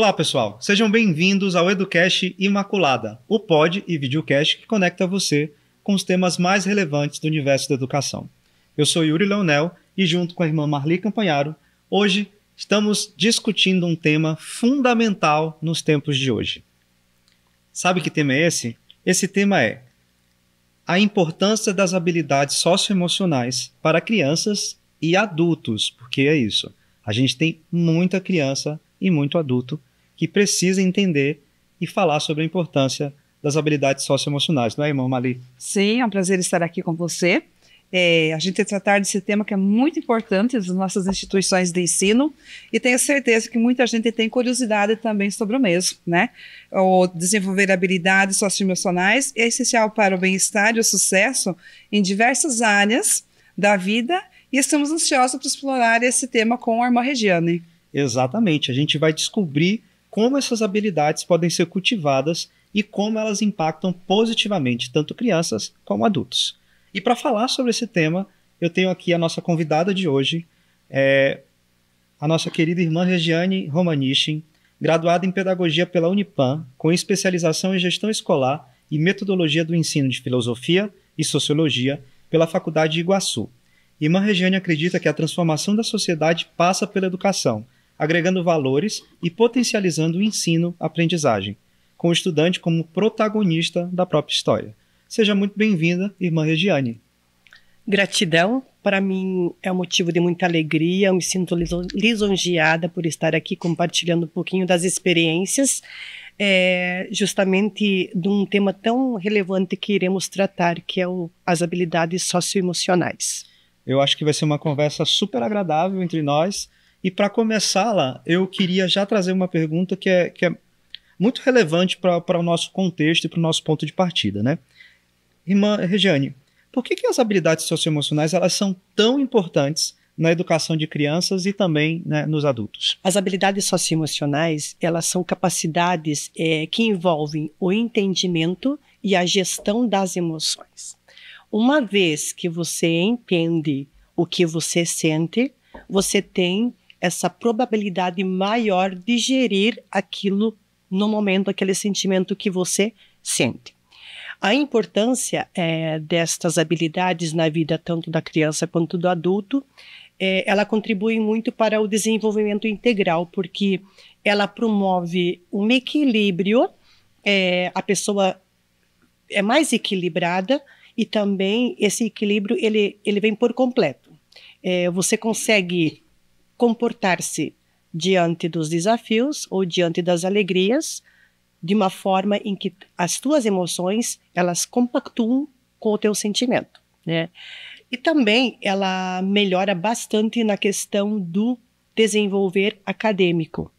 Olá, pessoal. Sejam bem-vindos ao Educast Imaculada, o pod e videocast que conecta você com os temas mais relevantes do universo da educação. Eu sou Yuri Leonel e junto com a irmã Marli Campanharo, hoje estamos discutindo um tema fundamental nos tempos de hoje. Sabe que tema é esse? Esse tema é a importância das habilidades socioemocionais para crianças e adultos, porque é isso. A gente tem muita criança e muito adulto que precisa entender e falar sobre a importância das habilidades socioemocionais, não é, irmã Mali? Sim, é um prazer estar aqui com você. É, a gente tratar desse tema que é muito importante nas nossas instituições de ensino e tenho certeza que muita gente tem curiosidade também sobre o mesmo, né? O desenvolver habilidades socioemocionais é essencial para o bem-estar e o sucesso em diversas áreas da vida e estamos ansiosos para explorar esse tema com a irmã Regiane. Exatamente, a gente vai descobrir como essas habilidades podem ser cultivadas e como elas impactam positivamente tanto crianças como adultos. E para falar sobre esse tema, eu tenho aqui a nossa convidada de hoje, é a nossa querida irmã Regiane Romanichin, graduada em Pedagogia pela Unipam, com especialização em Gestão Escolar e Metodologia do Ensino de Filosofia e Sociologia pela Faculdade de Iguaçu. Irmã Regiane acredita que a transformação da sociedade passa pela educação – agregando valores e potencializando o ensino-aprendizagem, com o estudante como protagonista da própria história. Seja muito bem-vinda, irmã Regiane. Gratidão, para mim é um motivo de muita alegria, eu me sinto lisonjeada por estar aqui compartilhando um pouquinho das experiências, é, justamente de um tema tão relevante que iremos tratar, que é o, as habilidades socioemocionais. Eu acho que vai ser uma conversa super agradável entre nós, e para começá-la, eu queria já trazer uma pergunta que é, que é muito relevante para o nosso contexto e para o nosso ponto de partida, né? Irmã Regiane, por que, que as habilidades socioemocionais elas são tão importantes na educação de crianças e também né, nos adultos. As habilidades socioemocionais, elas são capacidades é, que envolvem o entendimento e a gestão das emoções. Uma vez que você entende o que você sente, você tem essa probabilidade maior de gerir aquilo no momento, aquele sentimento que você sente. A importância é, destas habilidades na vida tanto da criança quanto do adulto, é, ela contribui muito para o desenvolvimento integral, porque ela promove um equilíbrio, é, a pessoa é mais equilibrada e também esse equilíbrio ele, ele vem por completo. É, você consegue comportar-se diante dos desafios ou diante das alegrias de uma forma em que as tuas emoções elas compactuam com o teu sentimento, né? E também ela melhora bastante na questão do desenvolver acadêmico.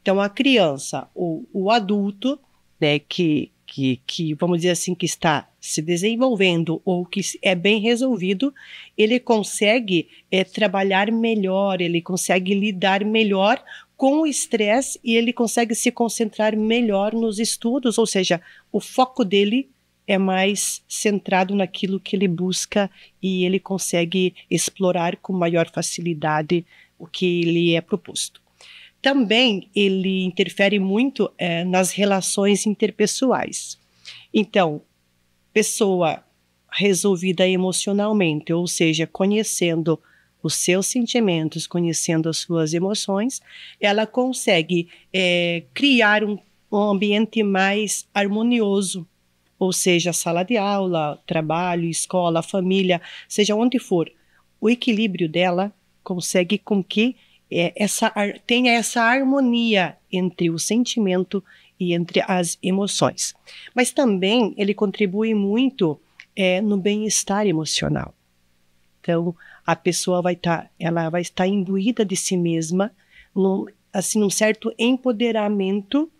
Então a criança ou o adulto, né, que que, que, vamos dizer assim, que está se desenvolvendo ou que é bem resolvido, ele consegue é, trabalhar melhor, ele consegue lidar melhor com o estresse e ele consegue se concentrar melhor nos estudos, ou seja, o foco dele é mais centrado naquilo que ele busca e ele consegue explorar com maior facilidade o que lhe é proposto. Também ele interfere muito é, nas relações interpessoais. Então, pessoa resolvida emocionalmente, ou seja, conhecendo os seus sentimentos, conhecendo as suas emoções, ela consegue é, criar um, um ambiente mais harmonioso, ou seja, sala de aula, trabalho, escola, família, seja onde for. O equilíbrio dela consegue com que é, essa, tenha essa harmonia entre o sentimento e entre as emoções. Mas também ele contribui muito é, no bem-estar emocional. Então, a pessoa vai estar, tá, ela vai estar imbuída de si mesma, num, assim, um certo empoderamento,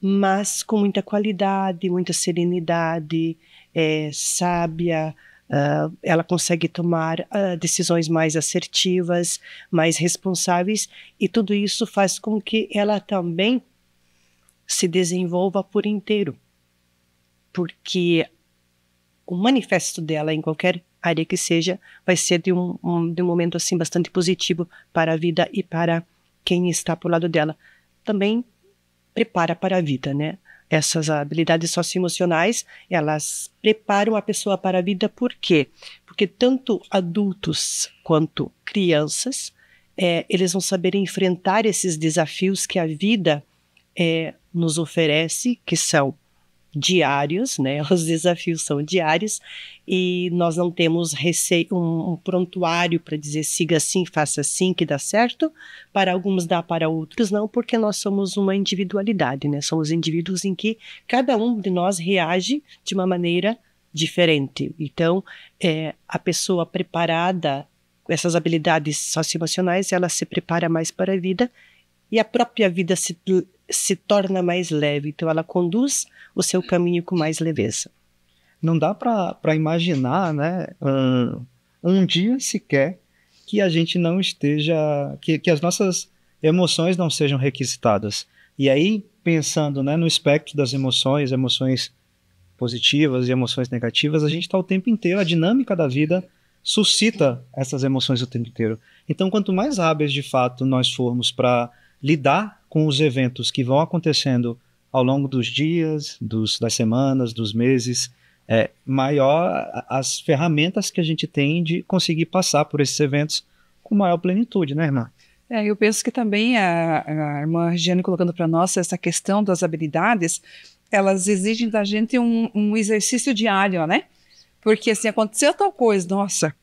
mas com muita qualidade, muita serenidade, é, sábia, Uh, ela consegue tomar uh, decisões mais assertivas, mais responsáveis, e tudo isso faz com que ela também se desenvolva por inteiro. Porque o manifesto dela, em qualquer área que seja, vai ser de um, um, de um momento assim bastante positivo para a vida e para quem está por lado dela. Também prepara para a vida, né? Essas habilidades socioemocionais, elas preparam a pessoa para a vida por quê? Porque tanto adultos quanto crianças, é, eles vão saber enfrentar esses desafios que a vida é, nos oferece, que são diários, né? Os desafios são diários e nós não temos receio, um, um prontuário para dizer siga assim, faça assim, que dá certo. Para alguns dá, para outros não, porque nós somos uma individualidade, né? Somos indivíduos em que cada um de nós reage de uma maneira diferente. Então, é, a pessoa preparada essas habilidades socioemocionais, ela se prepara mais para a vida e a própria vida se, se torna mais leve. Então, ela conduz o seu caminho com mais leveza. Não dá para imaginar, né? Um, um dia sequer que a gente não esteja. que, que as nossas emoções não sejam requisitadas. E aí, pensando né, no espectro das emoções, emoções positivas e emoções negativas, a gente está o tempo inteiro, a dinâmica da vida suscita essas emoções o tempo inteiro. Então, quanto mais hábeis de fato nós formos para lidar com os eventos que vão acontecendo ao longo dos dias, dos, das semanas, dos meses, é, maior as ferramentas que a gente tem de conseguir passar por esses eventos com maior plenitude, né, irmã? É, eu penso que também a, a irmã Regiane colocando para nós essa questão das habilidades, elas exigem da gente um, um exercício diário, né? Porque assim, aconteceu tal coisa, nossa,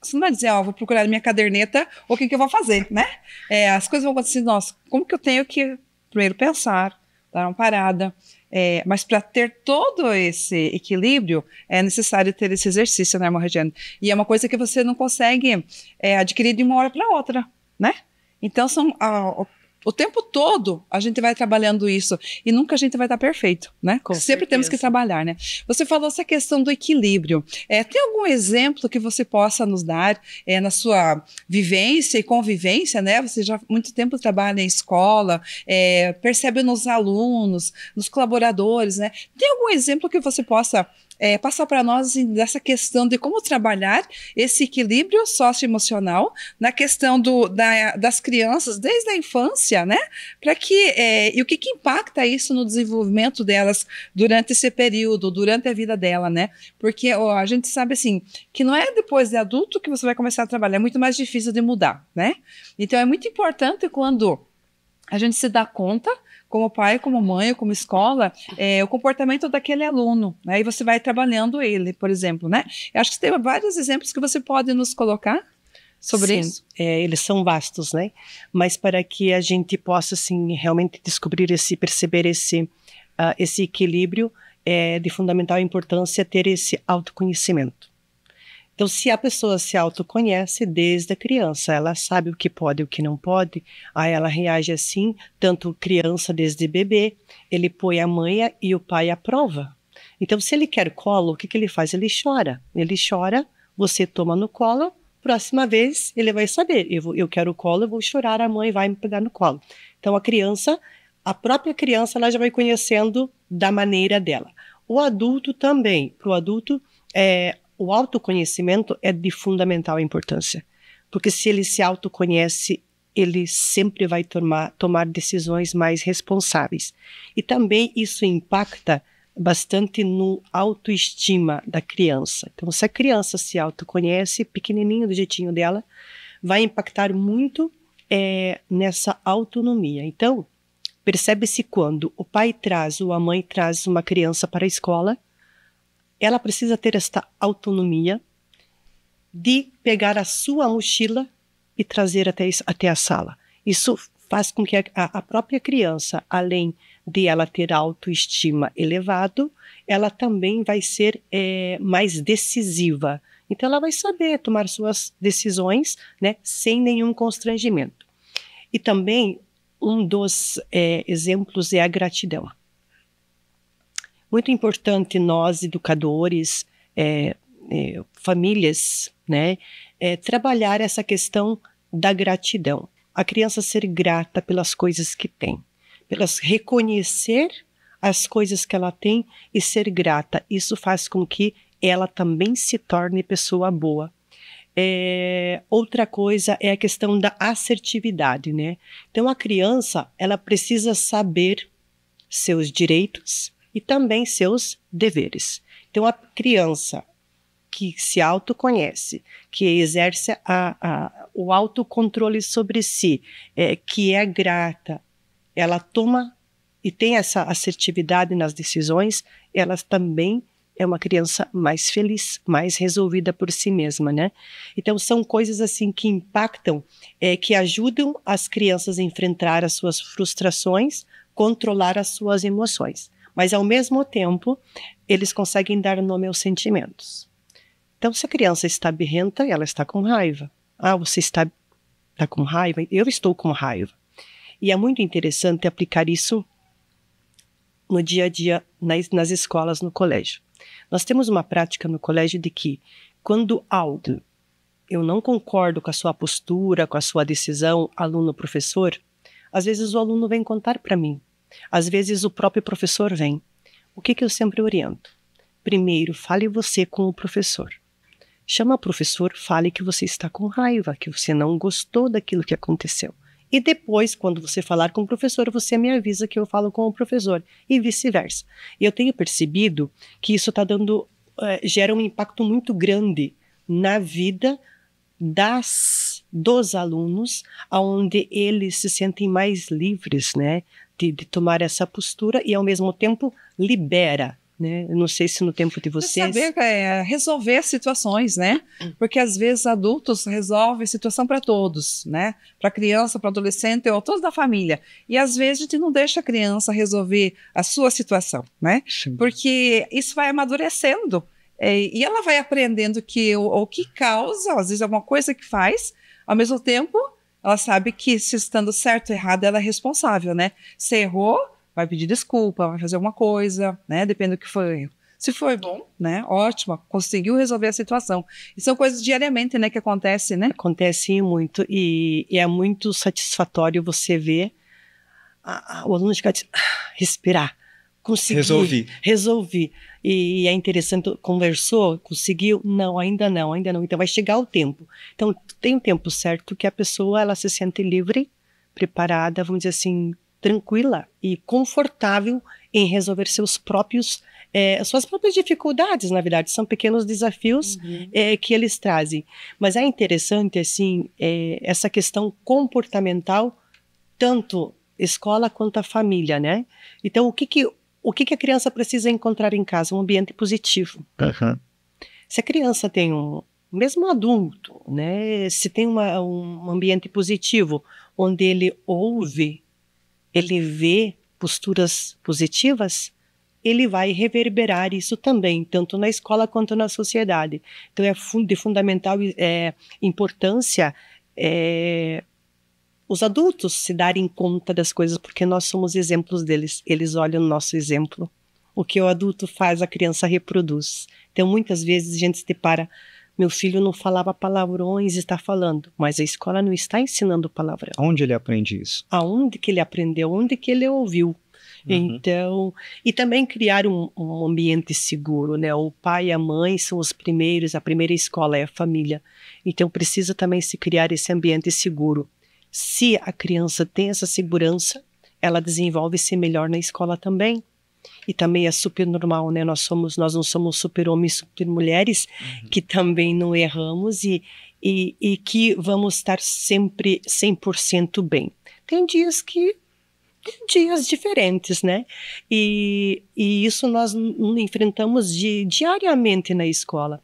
você não vai dizer, ó, ah, vou procurar minha caderneta ou o que, que eu vou fazer, né? É, as coisas vão acontecer, nossa, como que eu tenho que primeiro pensar, dar uma parada. É, mas para ter todo esse equilíbrio, é necessário ter esse exercício, né, Regiane? E é uma coisa que você não consegue é, adquirir de uma hora para outra, né? Então, são, ah, o tempo todo a gente vai trabalhando isso e nunca a gente vai estar perfeito, né? Com Sempre certeza. temos que trabalhar, né? Você falou essa questão do equilíbrio. É, tem algum exemplo que você possa nos dar é, na sua vivência e convivência, né? Você já há muito tempo trabalha em escola, é, percebe nos alunos, nos colaboradores, né? Tem algum exemplo que você possa é, passar para nós assim, dessa questão de como trabalhar esse equilíbrio socioemocional na questão do, da, das crianças desde a infância, né? Para que é, e o que, que impacta isso no desenvolvimento delas durante esse período, durante a vida dela, né? Porque ó, a gente sabe assim que não é depois de adulto que você vai começar a trabalhar, é muito mais difícil de mudar, né? Então é muito importante quando a gente se dá conta como pai, como mãe, como escola, é, o comportamento daquele aluno, né? E você vai trabalhando ele, por exemplo, né? Eu acho que tem vários exemplos que você pode nos colocar sobre Sim. isso. É, eles são vastos, né? Mas para que a gente possa, assim, realmente descobrir esse, perceber esse, uh, esse equilíbrio, é de fundamental importância ter esse autoconhecimento. Então, se a pessoa se autoconhece desde a criança, ela sabe o que pode e o que não pode, aí ela reage assim, tanto criança desde bebê, ele põe a mãe e o pai à prova. Então, se ele quer colo, o que, que ele faz? Ele chora. Ele chora, você toma no colo, próxima vez ele vai saber. Eu, eu quero colo, eu vou chorar, a mãe vai me pegar no colo. Então, a criança, a própria criança, ela já vai conhecendo da maneira dela. O adulto também. Para o adulto, é, o autoconhecimento é de fundamental importância, porque se ele se autoconhece, ele sempre vai tomar, tomar decisões mais responsáveis. E também isso impacta bastante no autoestima da criança. Então, se a criança se autoconhece, pequenininho do jeitinho dela, vai impactar muito é, nessa autonomia. Então, percebe-se quando o pai traz ou a mãe traz uma criança para a escola, ela precisa ter esta autonomia de pegar a sua mochila e trazer até, até a sala. Isso faz com que a, a própria criança, além de ela ter autoestima elevado, ela também vai ser é, mais decisiva. Então, ela vai saber tomar suas decisões né, sem nenhum constrangimento. E também, um dos é, exemplos é a gratidão muito importante nós, educadores, é, é, famílias, né, é, trabalhar essa questão da gratidão. A criança ser grata pelas coisas que tem, pelas reconhecer as coisas que ela tem e ser grata. Isso faz com que ela também se torne pessoa boa. É, outra coisa é a questão da assertividade, né? Então a criança ela precisa saber seus direitos, e também seus deveres. Então, a criança que se autoconhece, que exerce a, a, o autocontrole sobre si, é, que é grata, ela toma e tem essa assertividade nas decisões, ela também é uma criança mais feliz, mais resolvida por si mesma, né? Então são coisas assim que impactam, é, que ajudam as crianças a enfrentar as suas frustrações, controlar as suas emoções mas ao mesmo tempo eles conseguem dar nome aos sentimentos. Então, se a criança está birrenta, ela está com raiva. Ah, você está, está com raiva? Eu estou com raiva. E é muito interessante aplicar isso no dia a dia, nas, nas escolas, no colégio. Nós temos uma prática no colégio de que, quando algo eu não concordo com a sua postura, com a sua decisão, aluno-professor, às vezes o aluno vem contar para mim. Às vezes o próprio professor vem. O que, que eu sempre oriento? Primeiro, fale você com o professor. Chama o professor, fale que você está com raiva, que você não gostou daquilo que aconteceu. E depois, quando você falar com o professor, você me avisa que eu falo com o professor e vice-versa. E eu tenho percebido que isso está dando eh, gera um impacto muito grande na vida das dos alunos, aonde eles se sentem mais livres, né, de, de tomar essa postura e, ao mesmo tempo, libera né? não sei se no tempo de vocês. Saber é, resolver situações, né? Porque às vezes adultos resolvem situação para todos, né? Para criança, para adolescente ou todos da família. E às vezes a gente não deixa a criança resolver a sua situação, né? Sim. Porque isso vai amadurecendo é, e ela vai aprendendo que o, o que causa, às vezes alguma é coisa que faz, ao mesmo tempo ela sabe que se estando certo ou errado, ela é responsável, né? Se errou, vai pedir desculpa, vai fazer alguma coisa, né? Depende do que foi. Se foi bom, né? Ótimo, conseguiu resolver a situação. E são coisas diariamente, né, que acontece, né? Acontece muito e, e é muito satisfatório você ver a, a, o aluno de ah, respirar, conseguir, resolvi, resolvi e é interessante, conversou, conseguiu? Não, ainda não, ainda não. Então vai chegar o tempo. Então tem um tempo certo que a pessoa ela se sente livre, preparada, vamos dizer assim, tranquila e confortável em resolver seus próprios é, suas próprias dificuldades, na verdade, são pequenos desafios uhum. é, que eles trazem. Mas é interessante, assim, é, essa questão comportamental, tanto escola quanto a família, né? Então, o que, que o que, que a criança precisa encontrar em casa? Um ambiente positivo. Uhum. Se a criança tem um, mesmo adulto, né, se tem uma, um ambiente positivo, onde ele ouve, ele vê posturas positivas, ele vai reverberar isso também, tanto na escola quanto na sociedade. Então é de fundamental é, importância é, os adultos se darem conta das coisas, porque nós somos exemplos deles. Eles olham o nosso exemplo. O que o adulto faz, a criança reproduz. Então, muitas vezes a gente se depara. Meu filho não falava palavrões, está falando, mas a escola não está ensinando palavrão. Onde ele aprende isso? Aonde que ele aprendeu, onde que ele ouviu. Uhum. Então, e também criar um, um, ambiente seguro, né? O pai e a mãe são os primeiros, a primeira escola é a família. Então, precisa também se criar esse ambiente seguro. Se a criança tem essa segurança, ela desenvolve-se melhor na escola também. E também é super normal, né? Nós somos, nós não somos super homens, super mulheres, uhum. que também não erramos e, e, e que vamos estar sempre 100% bem. Tem dias que dias diferentes, né? E, e isso nós enfrentamos de, diariamente na escola.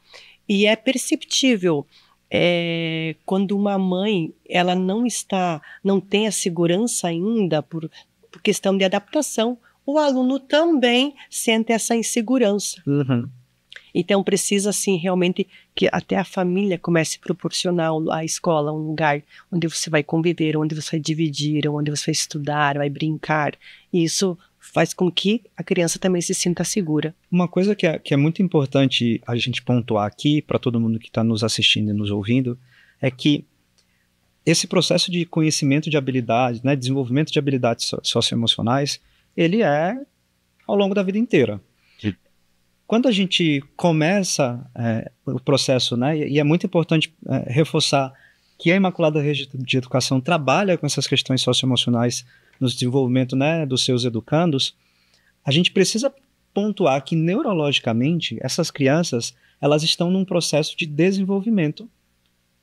E é perceptível é, quando uma mãe ela não está, não tem a segurança ainda por, por questão de adaptação, o aluno também sente essa insegurança. Uhum. Então precisa assim realmente que até a família comece a proporcionar a escola um lugar onde você vai conviver, onde você vai dividir, onde você vai estudar, vai brincar. E isso faz com que a criança também se sinta segura. Uma coisa que é, que é muito importante a gente pontuar aqui para todo mundo que está nos assistindo e nos ouvindo é que esse processo de conhecimento de habilidades, né, desenvolvimento de habilidades socioemocionais, ele é ao longo da vida inteira. Quando a gente começa é, o processo, né, e é muito importante é, reforçar que a Imaculada Rede de Educação trabalha com essas questões socioemocionais no desenvolvimento né, dos seus educandos, a gente precisa pontuar que neurologicamente essas crianças elas estão num processo de desenvolvimento,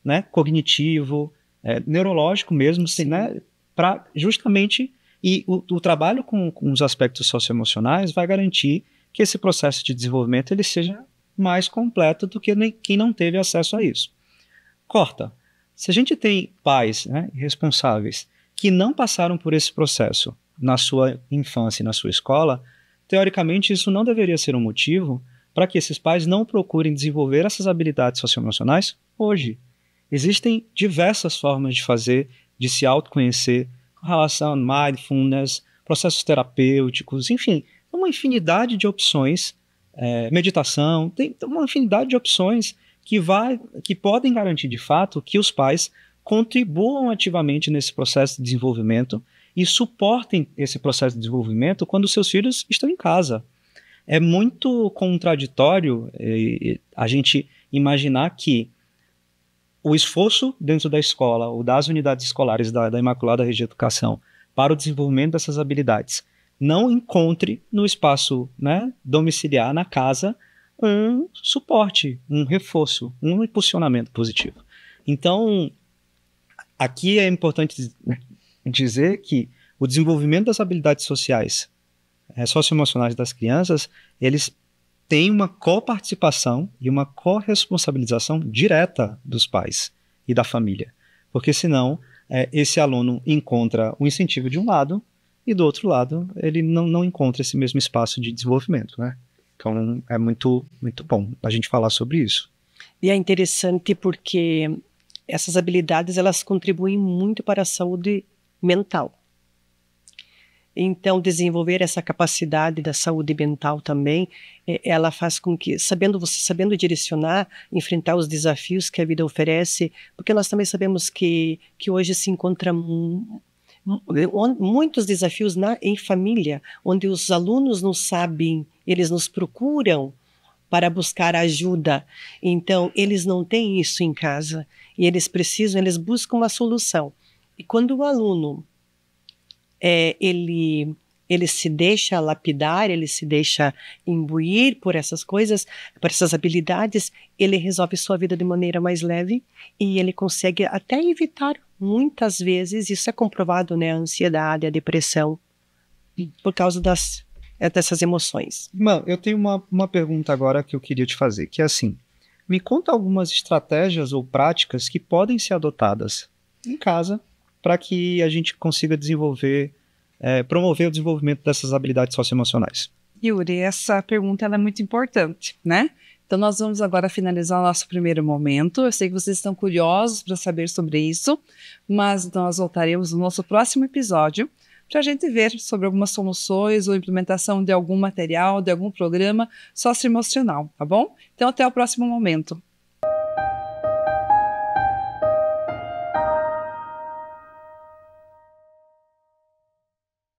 né, cognitivo, é, neurológico mesmo, assim, né, sim, né, para justamente e o, o trabalho com, com, os aspectos socioemocionais vai garantir que esse processo de desenvolvimento ele seja mais completo do que nem, quem não teve acesso a isso. Corta. Se a gente tem pais né, responsáveis que não passaram por esse processo na sua infância e na sua escola, teoricamente isso não deveria ser um motivo para que esses pais não procurem desenvolver essas habilidades socioemocionais hoje. Existem diversas formas de fazer, de se autoconhecer, com relação a mindfulness, processos terapêuticos, enfim, uma infinidade de opções, é, meditação, tem uma infinidade de opções que, vai, que podem garantir de fato que os pais contribuam ativamente nesse processo de desenvolvimento e suportem esse processo de desenvolvimento quando seus filhos estão em casa. É muito contraditório eh, eh, a gente imaginar que o esforço dentro da escola ou das unidades escolares da, da Imaculada Rede de Educação para o desenvolvimento dessas habilidades não encontre no espaço né, domiciliar, na casa, um suporte, um reforço, um impulsionamento positivo. Então, Aqui é importante dizer que o desenvolvimento das habilidades sociais, é, socioemocionais das crianças, eles têm uma coparticipação e uma corresponsabilização direta dos pais e da família. Porque senão, é, esse aluno encontra o incentivo de um lado e do outro lado ele não, não encontra esse mesmo espaço de desenvolvimento, né? Então é muito, muito bom a gente falar sobre isso. E é interessante porque essas habilidades elas contribuem muito para a saúde mental. Então, desenvolver essa capacidade da saúde mental também, é, ela faz com que, sabendo você, sabendo direcionar, enfrentar os desafios que a vida oferece, porque nós também sabemos que, que hoje se encontra muitos desafios na, em família, onde os alunos não sabem, eles nos procuram, para buscar ajuda. Então, eles não têm isso em casa e eles precisam, eles buscam uma solução. E quando o aluno é, ele ele se deixa lapidar, ele se deixa imbuir por essas coisas, por essas habilidades, ele resolve sua vida de maneira mais leve e ele consegue até evitar muitas vezes, isso é comprovado, né, a ansiedade, a depressão, por causa das dessas é emoções. Mano, eu tenho uma, uma pergunta agora que eu queria te fazer, que é assim, me conta algumas estratégias ou práticas que podem ser adotadas em casa para que a gente consiga desenvolver, é, promover o desenvolvimento dessas habilidades socioemocionais. Yuri, essa pergunta é muito importante, né? Então, nós vamos agora finalizar o nosso primeiro momento. Eu sei que vocês estão curiosos para saber sobre isso, mas nós voltaremos no nosso próximo episódio para a gente ver sobre algumas soluções ou implementação de algum material, de algum programa socioemocional, tá bom? Então, até o próximo momento.